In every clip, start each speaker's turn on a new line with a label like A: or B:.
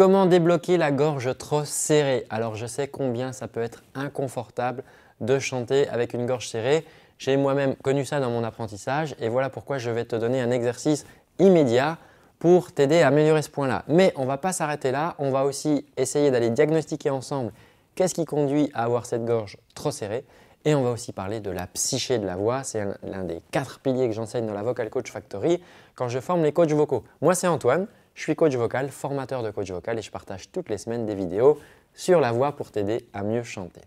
A: Comment débloquer la gorge trop serrée Alors je sais combien ça peut être inconfortable de chanter avec une gorge serrée. J'ai moi-même connu ça dans mon apprentissage et voilà pourquoi je vais te donner un exercice immédiat pour t'aider à améliorer ce point-là. Mais on ne va pas s'arrêter là, on va aussi essayer d'aller diagnostiquer ensemble qu'est-ce qui conduit à avoir cette gorge trop serrée et on va aussi parler de la psyché de la voix, c'est l'un des quatre piliers que j'enseigne dans la Vocal Coach Factory quand je forme les coachs vocaux. Moi c'est Antoine, je suis coach vocal, formateur de coach vocal et je partage toutes les semaines des vidéos sur la voix pour t'aider à mieux chanter.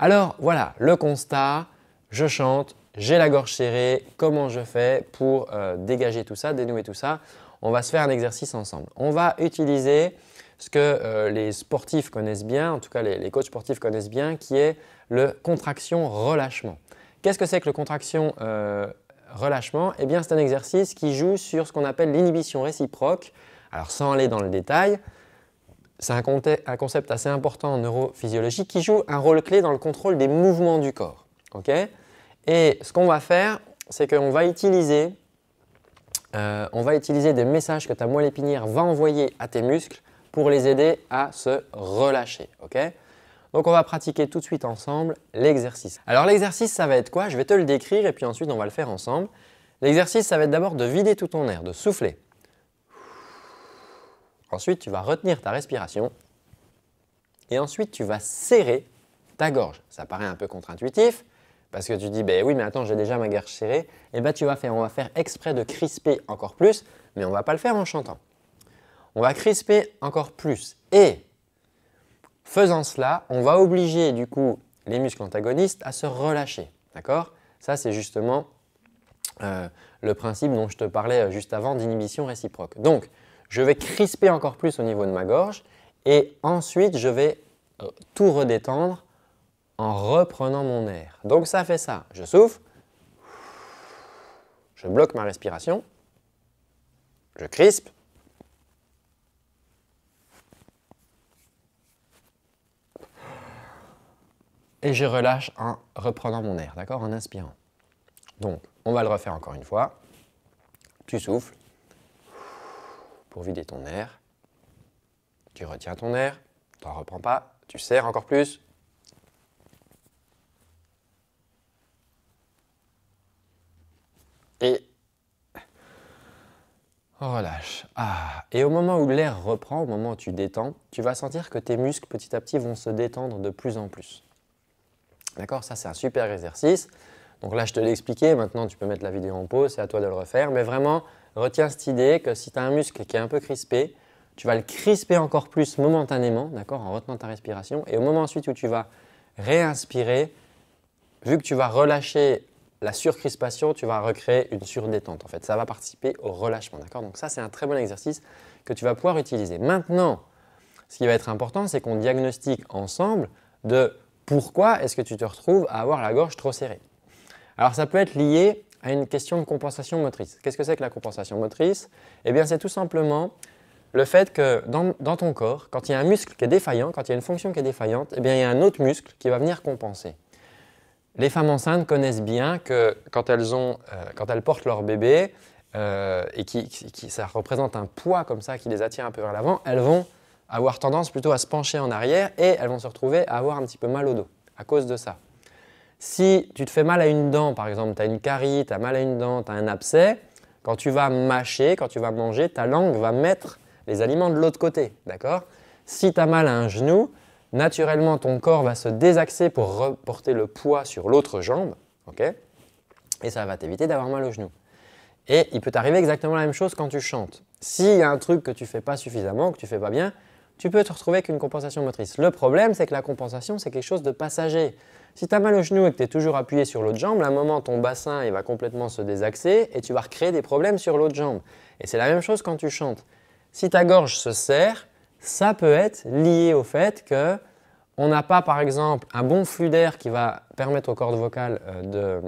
A: Alors voilà, le constat, je chante, j'ai la gorge serrée, comment je fais pour euh, dégager tout ça, dénouer tout ça On va se faire un exercice ensemble. On va utiliser ce que euh, les sportifs connaissent bien, en tout cas les, coachs sportifs connaissent bien, qui est le contraction-relâchement. Qu'est-ce que c'est que le contraction euh, relâchement, eh bien c'est un exercice qui joue sur ce qu'on appelle l'inhibition réciproque alors sans aller dans le détail, c'est un, concept assez important en neurophysiologie qui joue un rôle clé dans le contrôle des mouvements du corps. Et ce qu'on va faire, c'est qu'on va utiliser euh, va utiliser des messages que ta moelle épinière va envoyer à tes muscles pour les aider à se relâcher. donc on va pratiquer tout de suite ensemble l'exercice. Alors l'exercice, ça va être quoi Je vais te le décrire et puis ensuite on va le faire ensemble. L'exercice, ça va être d'abord de vider tout ton air, de souffler. Ensuite, tu vas retenir ta respiration et ensuite tu vas serrer ta gorge. Ça paraît un peu contre-intuitif parce que tu dis ben oui mais attends j'ai déjà ma gorge serrée. Et eh ben, tu vas faire, on va faire exprès de crisper encore plus, mais on va pas le faire en chantant. On va crisper encore plus et faisant cela, on va obliger du coup les muscles antagonistes à se relâcher. D'accord Ça c'est justement euh, le principe dont je te parlais euh, juste avant d'inhibition réciproque. Donc je vais crisper encore plus au niveau de ma gorge et ensuite je vais euh, tout redétendre en reprenant mon air. Donc ça fait ça. Je souffle, je bloque ma respiration, je crispe, et je relâche en reprenant mon air, d'accord En inspirant. Donc, on va le refaire encore une fois. Tu souffles pour vider ton air. Tu retiens ton air, tu t'en reprends pas, tu serres encore plus. Et relâche. Ah. Et au moment où l'air reprend, au moment où tu détends, tu vas sentir que tes muscles petit à petit vont se détendre de plus en plus. D'accord Ça, c'est un super exercice. Donc là, je te l'ai expliqué, maintenant tu peux mettre la vidéo en pause, c'est à toi de le refaire. Mais vraiment, retiens cette idée que si tu as un muscle qui est un peu crispé, tu vas le crisper encore plus momentanément, d'accord, en retenant ta respiration. Et au moment ensuite où tu vas réinspirer, vu que tu vas relâcher la surcrispation, tu vas recréer une surdétente. En fait, ça va participer au relâchement, d'accord Donc ça, c'est un très bon exercice que tu vas pouvoir utiliser. Maintenant, ce qui va être important, c'est qu'on diagnostique ensemble de pourquoi est-ce que tu te retrouves à avoir la gorge trop serrée. Alors ça peut être lié à une question de compensation motrice. Qu'est-ce que c'est que la compensation motrice Eh bien c'est tout simplement le fait que dans, ton corps, quand il y a un muscle qui est défaillant, quand il y a une fonction qui est défaillante, eh bien, il y a un autre muscle qui va venir compenser. Les femmes enceintes connaissent bien que quand elles, ont, euh, quand elles portent leur bébé, euh, et qui, ça représente un poids comme ça qui les attire un peu vers l'avant, elles vont avoir tendance plutôt à se pencher en arrière et elles vont se retrouver à avoir un petit peu mal au dos à cause de ça. Si tu te fais mal à une dent, par exemple, tu as une carie, tu as mal à une dent, tu as un abcès, quand tu vas mâcher, quand tu vas manger, ta langue va mettre les aliments de l'autre côté, d'accord Si tu as mal à un genou, naturellement ton corps va se désaxer pour reporter le poids sur l'autre jambe, ok Et ça va t'éviter d'avoir mal au genou. Et il peut t'arriver exactement la même chose quand tu chantes. S'il y a un truc que tu fais pas suffisamment, que tu fais pas bien, tu peux te retrouver avec une compensation motrice. Le problème, c'est que la compensation, c'est quelque chose de passager. Si tu as mal au genou et que tu es toujours appuyé sur l'autre jambe, à un moment, ton bassin il va complètement se désaxer et tu vas recréer des problèmes sur l'autre jambe. Et c'est la même chose quand tu chantes. Si ta gorge se serre, ça peut être lié au fait que on n'a pas par exemple un bon flux d'air qui va permettre aux cordes vocales euh,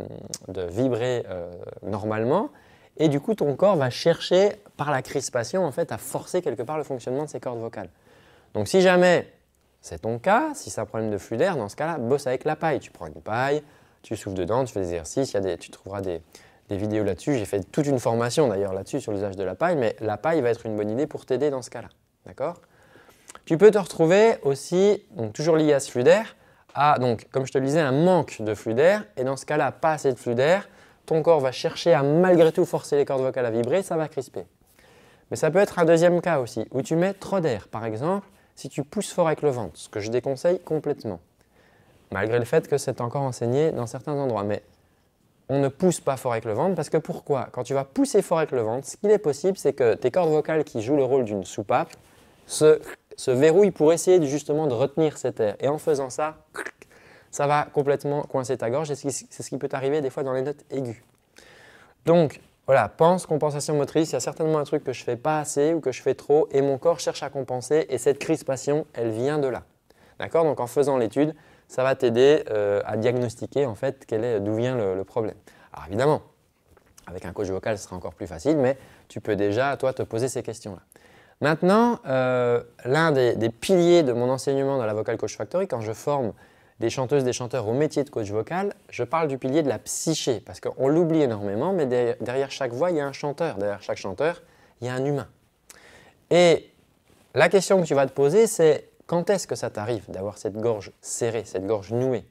A: de, vibrer euh, normalement et du coup ton corps va chercher par la crispation en fait à forcer quelque part le fonctionnement de ses cordes vocales. Donc si jamais c'est ton cas, si c'est un problème de flux d'air, dans ce cas-là, bosse avec la paille. Tu prends une paille, tu souffles dedans, tu fais des exercices, tu trouveras des, vidéos là-dessus. J'ai fait toute une formation d'ailleurs là-dessus sur l'usage de la paille, mais la paille va être une bonne idée pour t'aider dans ce cas-là. D'accord Tu peux te retrouver aussi, toujours lié à ce flux d'air, à, donc, comme je te le disais, un manque de flux d'air, et dans ce cas-là, pas assez de flux d'air, ton corps va chercher à malgré tout forcer les cordes vocales à vibrer, ça va crisper. Mais ça peut être un deuxième cas aussi, où tu mets trop d'air. Par exemple, si tu pousses fort avec le ventre, ce que je déconseille complètement, malgré le fait que c'est encore enseigné dans certains endroits. Mais on ne pousse pas fort avec le ventre parce que pourquoi Quand tu vas pousser fort avec le ventre, ce qu'il est possible, c'est que tes cordes vocales qui jouent le rôle d'une soupape se, verrouillent pour essayer justement de retenir cet air. Et en faisant ça, ça va complètement coincer ta gorge et c'est ce qui peut arriver des fois dans les notes aiguës. Donc, voilà, pense compensation motrice, il y a certainement un truc que je fais pas assez ou que je fais trop et mon corps cherche à compenser et cette crispation, elle vient de là. D'accord Donc en faisant l'étude, ça va t'aider euh, à diagnostiquer en fait d'où vient le, problème. Alors évidemment, avec un coach vocal, ce sera encore plus facile, mais tu peux déjà, toi, te poser ces questions-là. Maintenant, euh, l'un des, des, piliers de mon enseignement dans la Vocal Coach Factory, quand je forme des chanteuses, des chanteurs au métier de coach vocal, je parle du pilier de la psyché, parce qu'on l'oublie énormément, mais derrière chaque voix, il y a un chanteur, derrière chaque chanteur, il y a un humain. Et la question que tu vas te poser, c'est quand est-ce que ça t'arrive d'avoir cette gorge serrée, cette gorge nouée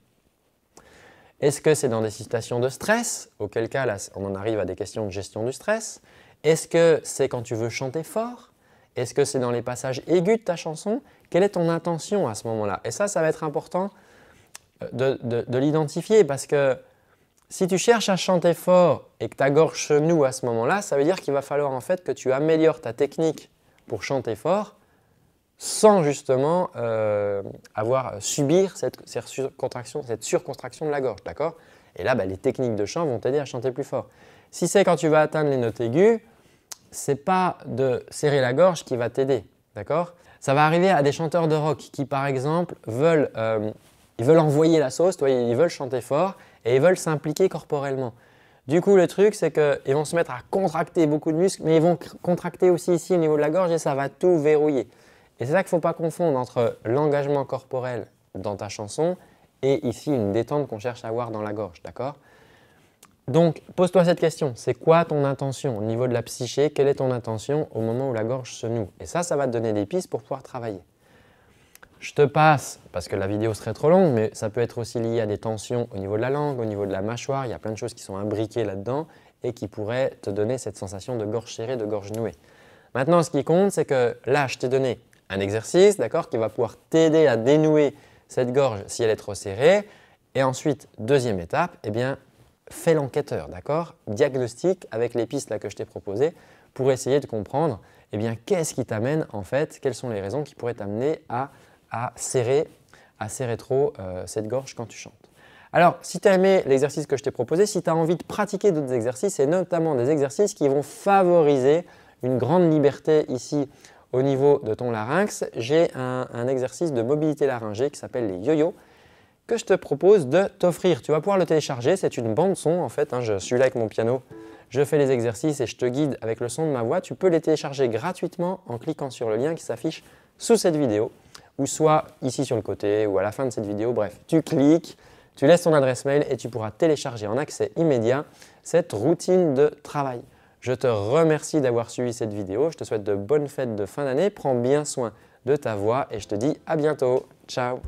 A: Est-ce que c'est dans des situations de stress, auquel cas on en arrive à des questions de gestion du stress Est-ce que c'est quand tu veux chanter fort Est-ce que c'est dans les passages aigus de ta chanson Quelle est ton intention à ce moment-là Et ça, ça va être important de, l'identifier parce que si tu cherches à chanter fort et que ta gorge se noue à ce moment-là, ça veut dire qu'il va falloir en fait que tu améliores ta technique pour chanter fort sans justement euh, avoir euh, subir cette, cette surcontraction de la gorge, d'accord Et là, bah, les techniques de chant vont t'aider à chanter plus fort. Si c'est quand tu vas atteindre les notes aiguës, c'est pas de serrer la gorge qui va t'aider, d'accord Ça va arriver à des chanteurs de rock qui, par exemple, veulent euh, ils veulent envoyer la sauce, ils veulent chanter fort et ils veulent s'impliquer corporellement. Du coup, le truc, c'est qu'ils vont se mettre à contracter beaucoup de muscles, mais ils vont contracter aussi ici au niveau de la gorge et ça va tout verrouiller. Et c'est ça qu'il ne faut pas confondre entre l'engagement corporel dans ta chanson et ici une détente qu'on cherche à avoir dans la gorge, donc, pose-toi cette question. C'est quoi ton intention au niveau de la psyché Quelle est ton intention au moment où la gorge se noue Et ça, ça va te donner des pistes pour pouvoir travailler. Je te passe, parce que la vidéo serait trop longue, mais ça peut être aussi lié à des tensions au niveau de la langue, au niveau de la mâchoire. Il y a plein de choses qui sont imbriquées là-dedans et qui pourraient te donner cette sensation de gorge serrée, de gorge nouée. Maintenant, ce qui compte, c'est que là, je t'ai donné un exercice, d'accord, qui va pouvoir t'aider à dénouer cette gorge si elle est trop serrée. Et ensuite, deuxième étape, eh bien, fais l'enquêteur, d'accord Diagnostique avec les pistes là, que je t'ai proposées pour essayer de comprendre eh bien, qu'est-ce qui t'amène en fait, quelles sont les raisons qui pourraient t'amener à à serrer, à euh, cette gorge quand tu chantes. Alors, si tu as aimé l'exercice que je t'ai proposé, si tu as envie de pratiquer d'autres exercices, et notamment des exercices qui vont favoriser une grande liberté ici au niveau de ton larynx, j'ai un, exercice de mobilité laryngée qui s'appelle les yo-yo que je te propose de t'offrir. Tu vas pouvoir le télécharger, c'est une bande son en fait, hein, je suis là avec mon piano, je fais les exercices et je te guide avec le son de ma voix. Tu peux les télécharger gratuitement en cliquant sur le lien qui s'affiche sous cette vidéo ou soit ici sur le côté ou à la fin de cette vidéo. Bref, tu cliques, tu laisses ton adresse mail et tu pourras télécharger en accès immédiat cette routine de travail. Je te remercie d'avoir suivi cette vidéo. Je te souhaite de bonnes fêtes de fin d'année. Prends bien soin de ta voix et je te dis à bientôt. Ciao